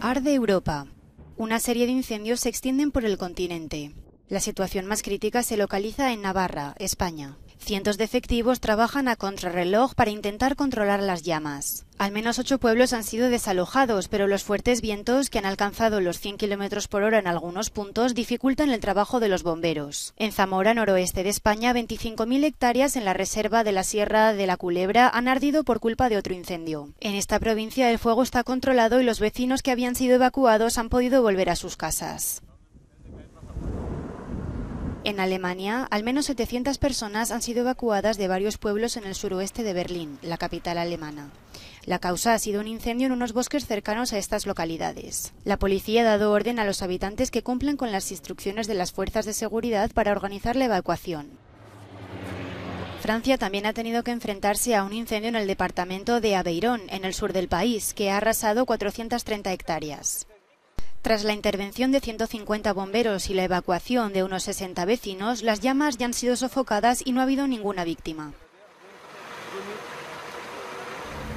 Arde Europa. Una serie de incendios se extienden por el continente. La situación más crítica se localiza en Navarra, España. Cientos de efectivos trabajan a contrarreloj para intentar controlar las llamas. Al menos ocho pueblos han sido desalojados, pero los fuertes vientos que han alcanzado los 100 km por hora en algunos puntos dificultan el trabajo de los bomberos. En Zamora, noroeste de España, 25.000 hectáreas en la reserva de la Sierra de la Culebra han ardido por culpa de otro incendio. En esta provincia el fuego está controlado y los vecinos que habían sido evacuados han podido volver a sus casas. En Alemania, al menos 700 personas han sido evacuadas de varios pueblos en el suroeste de Berlín, la capital alemana. La causa ha sido un incendio en unos bosques cercanos a estas localidades. La policía ha dado orden a los habitantes que cumplan con las instrucciones de las fuerzas de seguridad para organizar la evacuación. Francia también ha tenido que enfrentarse a un incendio en el departamento de Aveyron, en el sur del país, que ha arrasado 430 hectáreas. Tras la intervención de 150 bomberos y la evacuación de unos 60 vecinos, las llamas ya han sido sofocadas y no ha habido ninguna víctima.